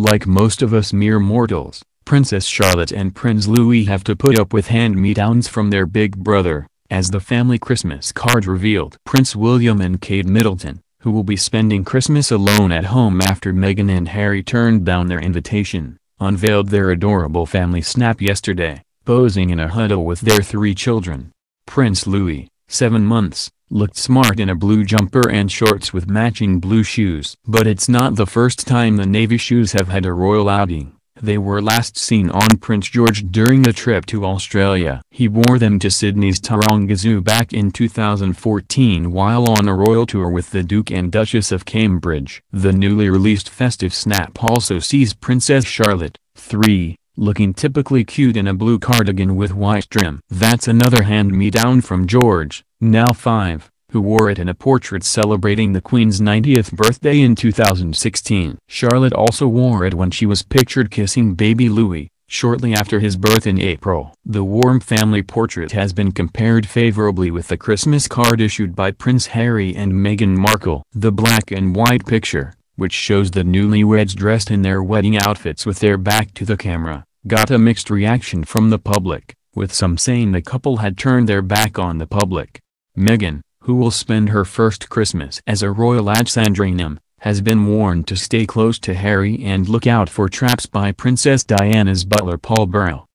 Like most of us mere mortals, Princess Charlotte and Prince Louis have to put up with hand-me-downs from their big brother, as the family Christmas card revealed. Prince William and Kate Middleton, who will be spending Christmas alone at home after Meghan and Harry turned down their invitation, unveiled their adorable family snap yesterday, posing in a huddle with their three children. Prince Louis, seven months, looked smart in a blue jumper and shorts with matching blue shoes. But it's not the first time the navy shoes have had a royal outing. They were last seen on Prince George during a trip to Australia. He wore them to Sydney's Taronga Zoo back in 2014 while on a royal tour with the Duke and Duchess of Cambridge. The newly released Festive Snap also sees Princess Charlotte, 3, looking typically cute in a blue cardigan with white trim. That's another hand-me-down from George, now 5, who wore it in a portrait celebrating the Queen's 90th birthday in 2016. Charlotte also wore it when she was pictured kissing baby Louis, shortly after his birth in April. The warm family portrait has been compared favorably with the Christmas card issued by Prince Harry and Meghan Markle. The black and white picture, which shows the newlyweds dressed in their wedding outfits with their back to the camera, got a mixed reaction from the public, with some saying the couple had turned their back on the public. Meghan, who will spend her first Christmas as a royal at Sandringham, has been warned to stay close to Harry and look out for traps by Princess Diana's butler Paul Burrell.